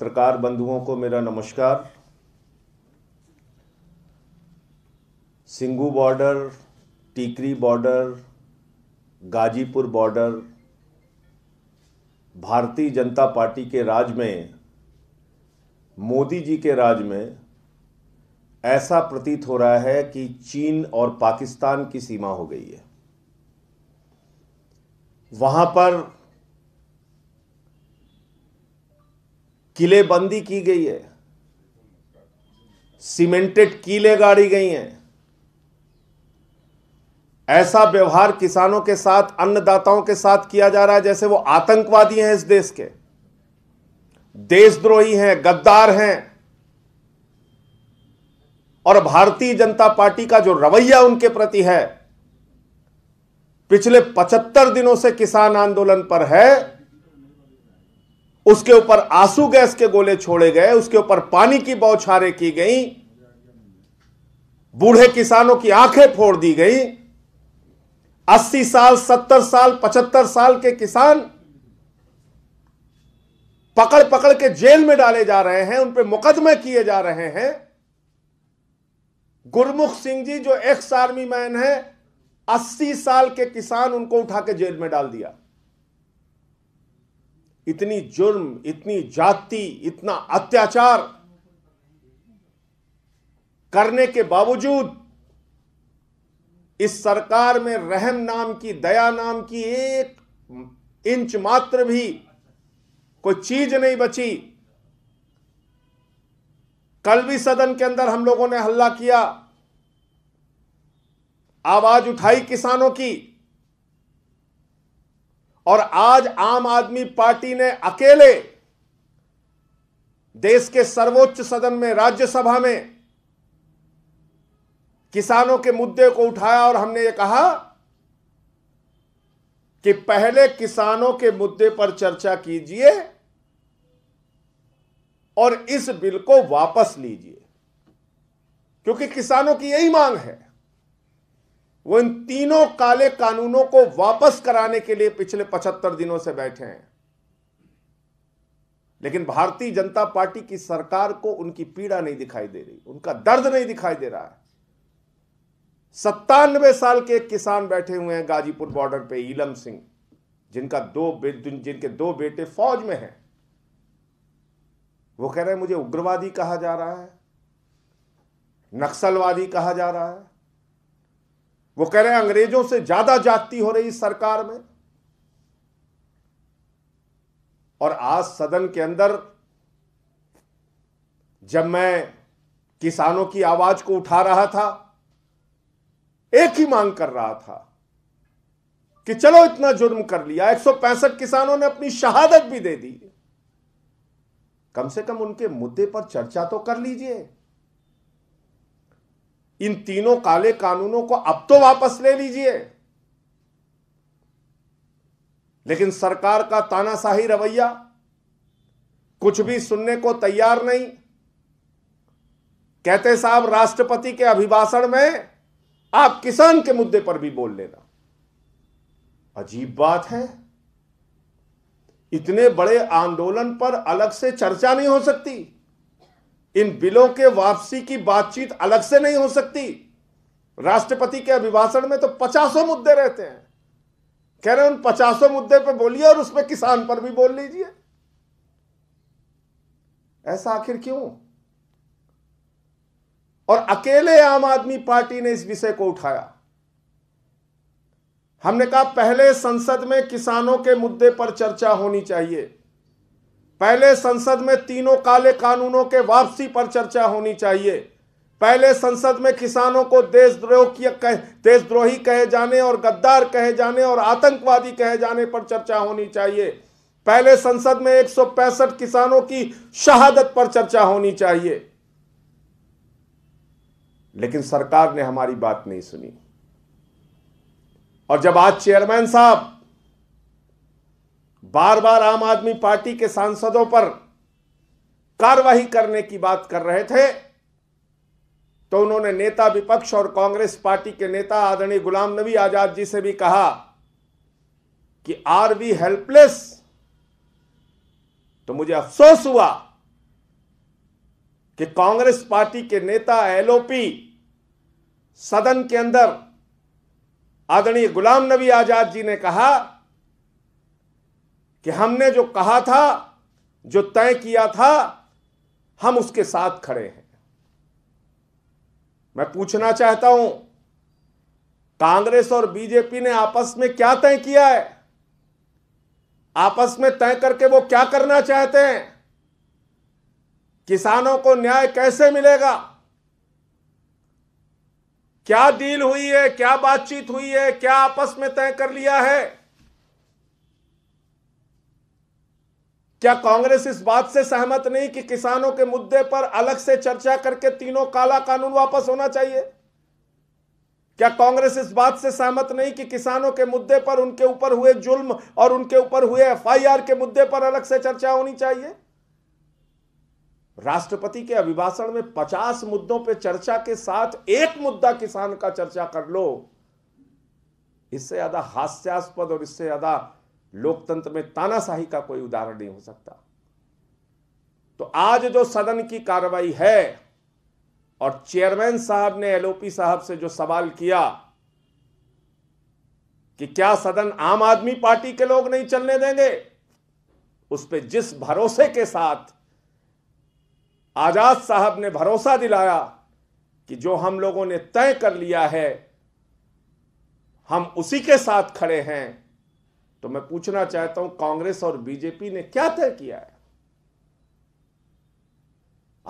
पत्रकार बंधुओं को मेरा नमस्कार Singhu border Tikri border Ghazipur border Bharatiya Janata party के राज में मोदी जी के राज में ऐसा प्रतीत हो रहा है कि चीन और पाकिस्तान की सीमा हो गई है वहां पर किलेबंदी की गई है सीमेंटेड कीले गाड़ी गई हैं ऐसा व्यवहार किसानों के साथ अन्नदाताओं के साथ किया जा रहा है जैसे वो आतंकवादी हैं इस देश के देशद्रोही हैं गद्दार हैं और भारतीय जनता पार्टी का जो रवैया उनके प्रति है पिछले 75 दिनों से किसान आंदोलन पर है उसके ऊपर आंसू गैस के गोले छोड़े गए उसके ऊपर पानी की बौछारें की गई बूढ़े किसानों की आंखें फोड़ दी गई 80 साल 70 साल 75 साल के किसान पकड़ पकड़ के जेल में डाले जा रहे हैं उन पर मुकदमे किए जा रहे हैं गुरमुख सिंह जी जो एक्स आर्मी मैन है 80 साल के किसान उनको उठा के जेल में डाल दिया इतनी जुर्म इतनी जाति इतना अत्याचार करने के बावजूद इस सरकार में रहम नाम की दया नाम की एक इंच मात्र भी कोई चीज नहीं बची कल भी सदन के अंदर हम लोगों ने हल्ला किया आवाज उठाई किसानों की और आज आम आदमी पार्टी ने अकेले देश के सर्वोच्च सदन में राज्यसभा में किसानों के मुद्दे को उठाया और हमने ये कहा कि पहले किसानों के मुद्दे पर चर्चा कीजिए और इस बिल को वापस लीजिए क्योंकि किसानों की यही मांग है वो इन तीनों काले कानूनों को वापस कराने के लिए पिछले पचहत्तर दिनों से बैठे हैं लेकिन भारतीय जनता पार्टी की सरकार को उनकी पीड़ा नहीं दिखाई दे रही उनका दर्द नहीं दिखाई दे रहा है सत्तानवे साल के एक किसान बैठे हुए हैं गाजीपुर बॉर्डर पे ईलम सिंह जिनका दो जिनके दो बेटे फौज में हैं वो कह रहे हैं मुझे उग्रवादी कहा जा रहा है नक्सलवादी कहा जा रहा है वो कह रहे हैं अंग्रेजों से ज्यादा जाति हो रही सरकार में और आज सदन के अंदर जब मैं किसानों की आवाज को उठा रहा था एक ही मांग कर रहा था कि चलो इतना जुर्म कर लिया एक किसानों ने अपनी शहादत भी दे दी कम से कम उनके मुद्दे पर चर्चा तो कर लीजिए इन तीनों काले कानूनों को अब तो वापस ले लीजिए लेकिन सरकार का तानाशाही रवैया कुछ भी सुनने को तैयार नहीं कहते साहब राष्ट्रपति के अभिभाषण में आप किसान के मुद्दे पर भी बोल लेना अजीब बात है इतने बड़े आंदोलन पर अलग से चर्चा नहीं हो सकती इन बिलों के वापसी की बातचीत अलग से नहीं हो सकती राष्ट्रपति के अभिभाषण में तो पचासों मुद्दे रहते हैं कह रहे हैं उन पचासों मुद्दे पर बोलिए और उसमें किसान पर भी बोल लीजिए ऐसा आखिर क्यों और अकेले आम आदमी पार्टी ने इस विषय को उठाया हमने कहा पहले संसद में किसानों के मुद्दे पर चर्चा होनी चाहिए पहले संसद में तीनों काले कानूनों के वापसी पर चर्चा होनी चाहिए पहले संसद में किसानों को देशद्रोह की कह, देशद्रोही कहे जाने और गद्दार कहे जाने और आतंकवादी कहे जाने पर चर्चा होनी चाहिए पहले संसद में एक किसानों की शहादत पर चर्चा होनी चाहिए लेकिन सरकार ने हमारी बात नहीं सुनी और जब आज चेयरमैन साहब बार बार आम आदमी पार्टी के सांसदों पर कार्रवाई करने की बात कर रहे थे तो उन्होंने नेता विपक्ष और कांग्रेस पार्टी के नेता आदरणीय गुलाम नबी आजाद जी से भी कहा कि आर वी हेल्पलेस तो मुझे अफसोस हुआ कि कांग्रेस पार्टी के नेता एलओपी सदन के अंदर आदरणीय गुलाम नबी आजाद जी ने कहा कि हमने जो कहा था जो तय किया था हम उसके साथ खड़े हैं मैं पूछना चाहता हूं कांग्रेस और बीजेपी ने आपस में क्या तय किया है आपस में तय करके वो क्या करना चाहते हैं किसानों को न्याय कैसे मिलेगा क्या डील हुई है क्या बातचीत हुई है क्या आपस में तय कर लिया है क्या कांग्रेस इस बात से सहमत नहीं कि किसानों के मुद्दे पर अलग से चर्चा करके तीनों काला कानून वापस होना चाहिए क्या कांग्रेस इस बात से सहमत नहीं कि किसानों के मुद्दे पर उनके ऊपर हुए जुल्म और उनके ऊपर हुए एफआईआर के मुद्दे पर अलग से चर्चा होनी चाहिए राष्ट्रपति के अभिभाषण में 50 मुद्दों पर चर्चा के साथ एक मुद्दा किसान का चर्चा कर लो इससे ज्यादा हास्यास्पद और इससे ज्यादा लोकतंत्र में तानाशाही का कोई उदाहरण नहीं हो सकता तो आज जो सदन की कार्रवाई है और चेयरमैन साहब ने एलओपी साहब से जो सवाल किया कि क्या सदन आम आदमी पार्टी के लोग नहीं चलने देंगे उस पर जिस भरोसे के साथ आजाद साहब ने भरोसा दिलाया कि जो हम लोगों ने तय कर लिया है हम उसी के साथ खड़े हैं तो मैं पूछना चाहता हूं कांग्रेस और बीजेपी ने क्या तय किया है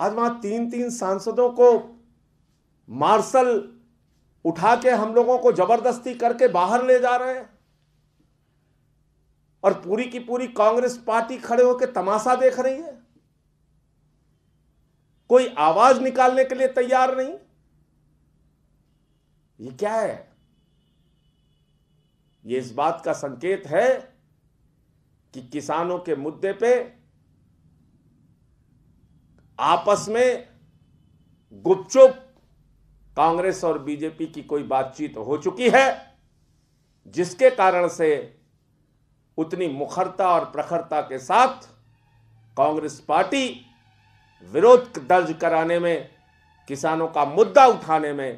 आज वहां तीन तीन सांसदों को मार्शल उठा के हम लोगों को जबरदस्ती करके बाहर ले जा रहे हैं और पूरी की पूरी कांग्रेस पार्टी खड़े होकर तमाशा देख रही है कोई आवाज निकालने के लिए तैयार नहीं ये क्या है ये इस बात का संकेत है कि किसानों के मुद्दे पे आपस में गुपचुप कांग्रेस और बीजेपी की कोई बातचीत हो चुकी है जिसके कारण से उतनी मुखरता और प्रखरता के साथ कांग्रेस पार्टी विरोध दर्ज कराने में किसानों का मुद्दा उठाने में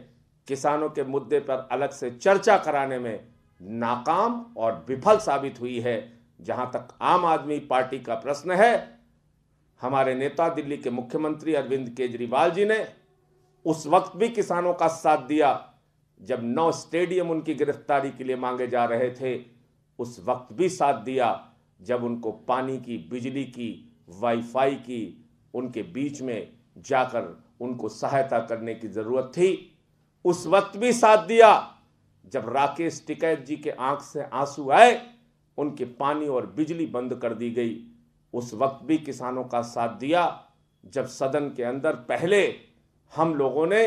किसानों के मुद्दे पर अलग से चर्चा कराने में नाकाम और विफल साबित हुई है जहां तक आम आदमी पार्टी का प्रश्न है हमारे नेता दिल्ली के मुख्यमंत्री अरविंद केजरीवाल जी ने उस वक्त भी किसानों का साथ दिया जब नौ स्टेडियम उनकी गिरफ्तारी के लिए मांगे जा रहे थे उस वक्त भी साथ दिया जब उनको पानी की बिजली की वाईफाई की उनके बीच में जाकर उनको सहायता करने की ज़रूरत थी उस वक्त भी साथ दिया जब राकेश टिकैत जी के आंख से आंसू आए उनके पानी और बिजली बंद कर दी गई उस वक्त भी किसानों का साथ दिया जब सदन के अंदर पहले हम लोगों ने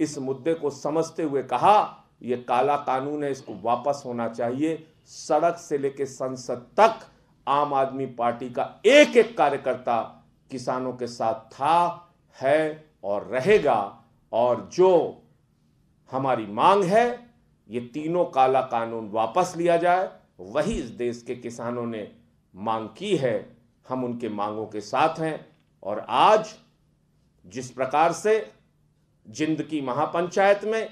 इस मुद्दे को समझते हुए कहा यह काला कानून है इसको वापस होना चाहिए सड़क से लेकर संसद तक आम आदमी पार्टी का एक एक कार्यकर्ता किसानों के साथ था है और रहेगा और जो हमारी मांग है ये तीनों काला कानून वापस लिया जाए वही इस देश के किसानों ने मांग की है हम उनके मांगों के साथ हैं और आज जिस प्रकार से जिंद की महापंचायत में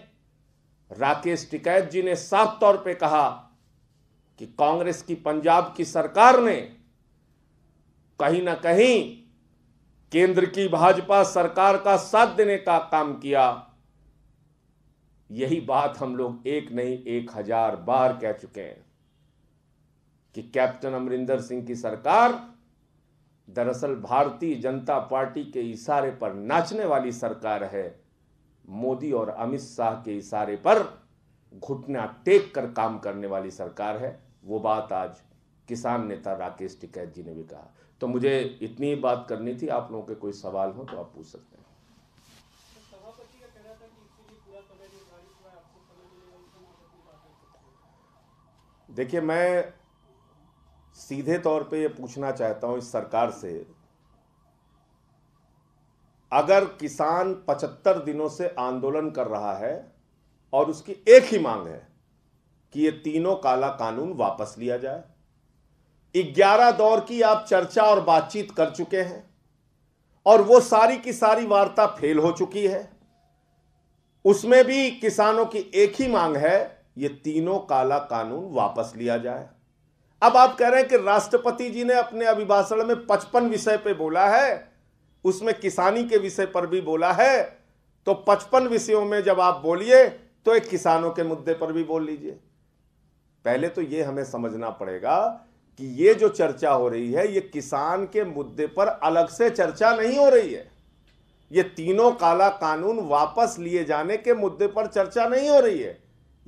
राकेश टिकैत जी ने साफ तौर पे कहा कि कांग्रेस की पंजाब की सरकार ने कहीं ना कहीं केंद्र की भाजपा सरकार का साथ देने का काम किया यही बात हम लोग एक नहीं एक हजार बार कह चुके हैं कि कैप्टन अमरिंदर सिंह की सरकार दरअसल भारतीय जनता पार्टी के इशारे पर नाचने वाली सरकार है मोदी और अमित शाह के इशारे पर घुटना टेक कर काम करने वाली सरकार है वो बात आज किसान नेता राकेश टिकैत जी ने भी कहा तो मुझे इतनी बात करनी थी आप लोगों के कोई सवाल हो तो आप पूछ सकते हैं देखिए मैं सीधे तौर पे ये पूछना चाहता हूं इस सरकार से अगर किसान 75 दिनों से आंदोलन कर रहा है और उसकी एक ही मांग है कि ये तीनों काला कानून वापस लिया जाए 11 दौर की आप चर्चा और बातचीत कर चुके हैं और वो सारी की सारी वार्ता फेल हो चुकी है उसमें भी किसानों की एक ही मांग है ये तीनों काला कानून वापस लिया जाए अब आप कह रहे हैं कि राष्ट्रपति जी ने अपने अभिभाषण में पचपन विषय पे बोला है उसमें किसानी के विषय पर भी बोला है तो पचपन विषयों में जब आप बोलिए तो एक किसानों के मुद्दे पर भी बोल लीजिए पहले तो यह हमें समझना पड़ेगा कि ये जो चर्चा हो रही है ये किसान के मुद्दे पर अलग से चर्चा नहीं हो रही है ये तीनों काला कानून वापस लिए जाने के मुद्दे पर चर्चा नहीं हो रही है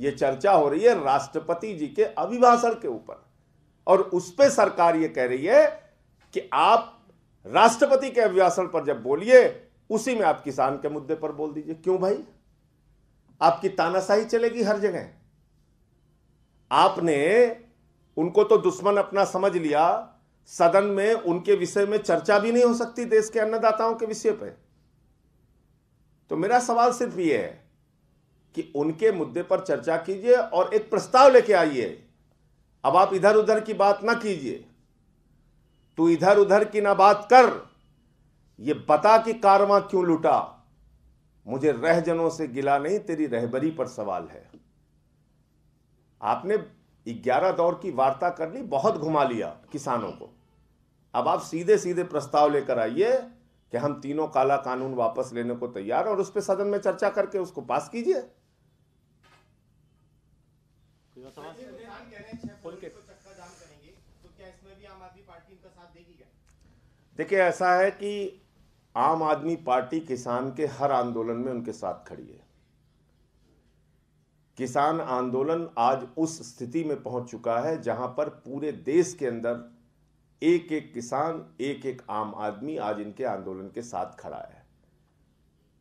ये चर्चा हो रही है राष्ट्रपति जी के अभिभाषण के ऊपर और उस पर सरकार ये कह रही है कि आप राष्ट्रपति के अभिभाषण पर जब बोलिए उसी में आप किसान के मुद्दे पर बोल दीजिए क्यों भाई आपकी तानाशाही चलेगी हर जगह आपने उनको तो दुश्मन अपना समझ लिया सदन में उनके विषय में चर्चा भी नहीं हो सकती देश के अन्नदाताओं के विषय पर तो मेरा सवाल सिर्फ ये है कि उनके मुद्दे पर चर्चा कीजिए और एक प्रस्ताव लेके आइए अब आप इधर उधर की बात ना कीजिए तू इधर उधर की ना बात कर ये बता कि कारवां क्यों लुटा मुझे रहजनों से गिला नहीं तेरी रहबरी पर सवाल है आपने ग्यारह दौर की वार्ता कर ली बहुत घुमा लिया किसानों को अब आप सीधे सीधे प्रस्ताव लेकर आइए कि हम तीनों काला कानून वापस लेने को तैयार और उस पर सदन में चर्चा करके उसको पास कीजिए तो देखिए ऐसा है कि आम आदमी पार्टी किसान के हर आंदोलन में उनके साथ खड़ी है किसान आंदोलन आज उस स्थिति में पहुंच चुका है जहां पर पूरे देश के अंदर एक एक किसान एक एक आम आदमी आज इनके आंदोलन के साथ खड़ा है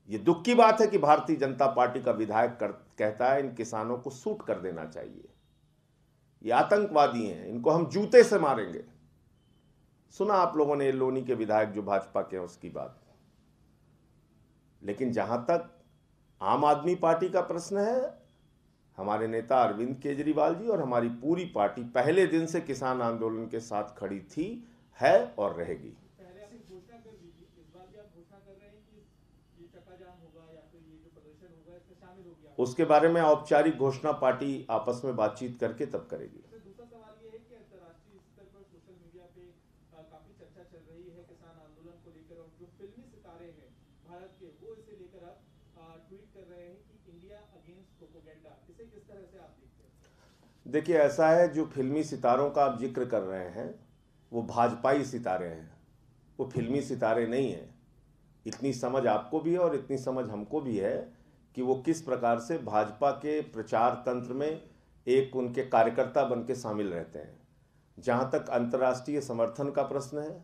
ये दुख की बात है कि भारतीय जनता पार्टी का विधायक कर, कहता है इन किसानों को सूट कर देना चाहिए ये आतंकवादी हैं इनको हम जूते से मारेंगे सुना आप लोगों ने लोनी के विधायक जो भाजपा के हैं उसकी बात लेकिन जहां तक आम आदमी पार्टी का प्रश्न है हमारे नेता अरविंद केजरीवाल जी और हमारी पूरी पार्टी पहले दिन से किसान आंदोलन के साथ खड़ी थी है और रहेगी उसके बारे में औपचारिक घोषणा पार्टी आपस में बातचीत करके तब करेगी अच्छा, देखिए ऐसा है जो फिल्मी सितारों का आप जिक्र कर रहे हैं वो भाजपाई सितारे हैं वो फिल्मी सितारे नहीं हैं इतनी समझ आपको भी है और इतनी समझ हमको भी है कि वो किस प्रकार से भाजपा के प्रचार तंत्र में एक उनके कार्यकर्ता बन के शामिल रहते हैं जहाँ तक अंतर्राष्ट्रीय समर्थन का प्रश्न है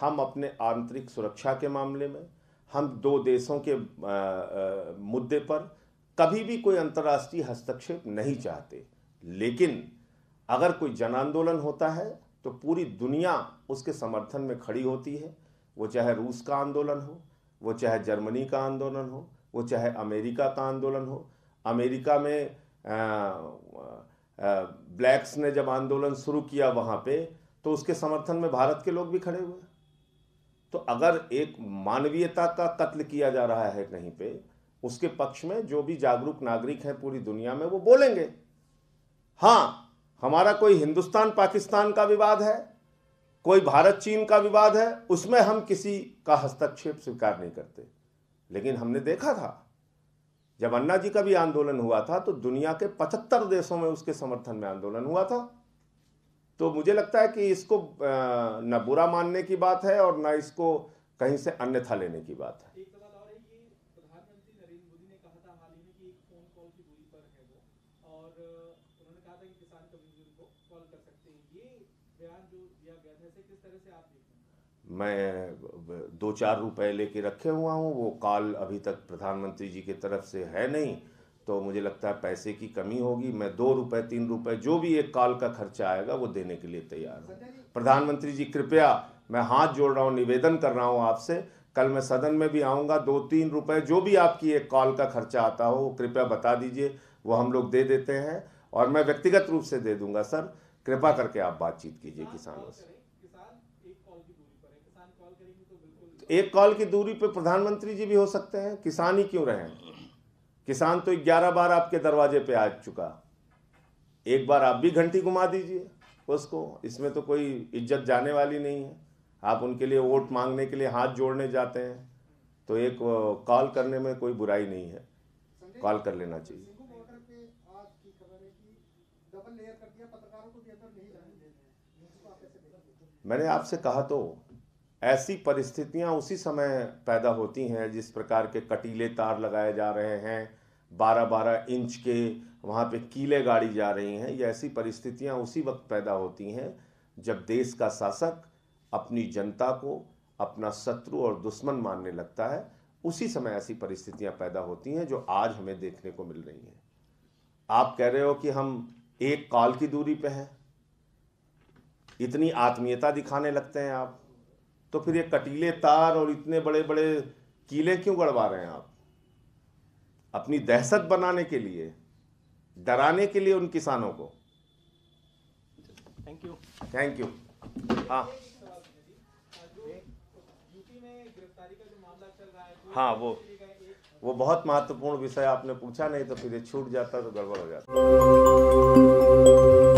हम अपने आंतरिक सुरक्षा के मामले में हम दो देशों के आ, आ, मुद्दे पर कभी भी कोई अंतर्राष्ट्रीय हस्तक्षेप नहीं चाहते लेकिन अगर कोई जन आंदोलन होता है तो पूरी दुनिया उसके समर्थन में खड़ी होती है वो चाहे रूस का आंदोलन हो वो चाहे जर्मनी का आंदोलन हो वो चाहे अमेरिका का आंदोलन हो अमेरिका में ब्लैक्स ने जब आंदोलन शुरू किया वहाँ पे तो उसके समर्थन में भारत के लोग भी खड़े हुए तो अगर एक मानवीयता का कत्ल किया जा रहा है कहीं पे उसके पक्ष में जो भी जागरूक नागरिक हैं पूरी दुनिया में वो बोलेंगे हाँ हमारा कोई हिंदुस्तान पाकिस्तान का विवाद है कोई भारत चीन का विवाद है उसमें हम किसी का हस्तक्षेप स्वीकार नहीं करते लेकिन हमने देखा था जब अन्ना जी का भी आंदोलन हुआ था तो दुनिया के पचहत्तर देशों में उसके समर्थन में आंदोलन हुआ था तो मुझे लगता है कि इसको न बुरा मानने की बात है और न इसको कहीं से अन्यथा लेने की बात है किस तरह से आप देखते हैं मैं दो चार रुपए लेके रखे हुआ हूँ वो कॉल अभी तक प्रधानमंत्री जी की तरफ से है नहीं तो मुझे लगता है पैसे की कमी होगी मैं दो रुपए तीन रुपए जो भी एक कॉल का खर्चा आएगा वो देने के लिए तैयार हूँ प्रधानमंत्री जी कृपया मैं हाथ जोड़ रहा हूँ निवेदन कर रहा हूँ आपसे कल मैं सदन में भी आऊँगा दो तीन रुपये जो भी आपकी एक कॉल का खर्चा आता हो वो कृपया बता दीजिए वो हम लोग दे देते हैं और मैं व्यक्तिगत रूप से दे दूंगा सर कृपा करके आप बातचीत कीजिए किसानों से तो एक कॉल की दूरी पे प्रधानमंत्री जी भी हो सकते हैं किसान ही क्यों रहे किसान तो ग्यारह बार आपके दरवाजे पे आ चुका एक बार आप भी घंटी घुमा दीजिए उसको इसमें तो कोई इज्जत जाने वाली नहीं है आप उनके लिए वोट मांगने के लिए हाथ जोड़ने जाते हैं तो एक कॉल करने में कोई बुराई नहीं है कॉल कर लेना चाहिए मैंने आपसे कहा तो ऐसी परिस्थितियां उसी समय पैदा होती हैं जिस प्रकार के कटीले तार लगाए जा रहे हैं बारह बारह इंच के वहाँ पे कीले गाड़ी जा रही हैं ये ऐसी परिस्थितियां उसी वक्त पैदा होती हैं जब देश का शासक अपनी जनता को अपना शत्रु और दुश्मन मानने लगता है उसी समय ऐसी परिस्थितियां पैदा होती हैं जो आज हमें देखने को मिल रही हैं आप कह रहे हो कि हम एक काल की दूरी पे हैं इतनी आत्मीयता दिखाने लगते हैं आप तो फिर ये कटीले तार और इतने बड़े बड़े कीले क्यों गड़वा रहे हैं आप अपनी दहशत बनाने के लिए डराने के लिए उन किसानों को थैंक यू थैंक यू हाँ हाँ वो वो बहुत महत्वपूर्ण विषय आपने पूछा नहीं तो फिर ये छूट जाता तो गड़बड़ हो जाता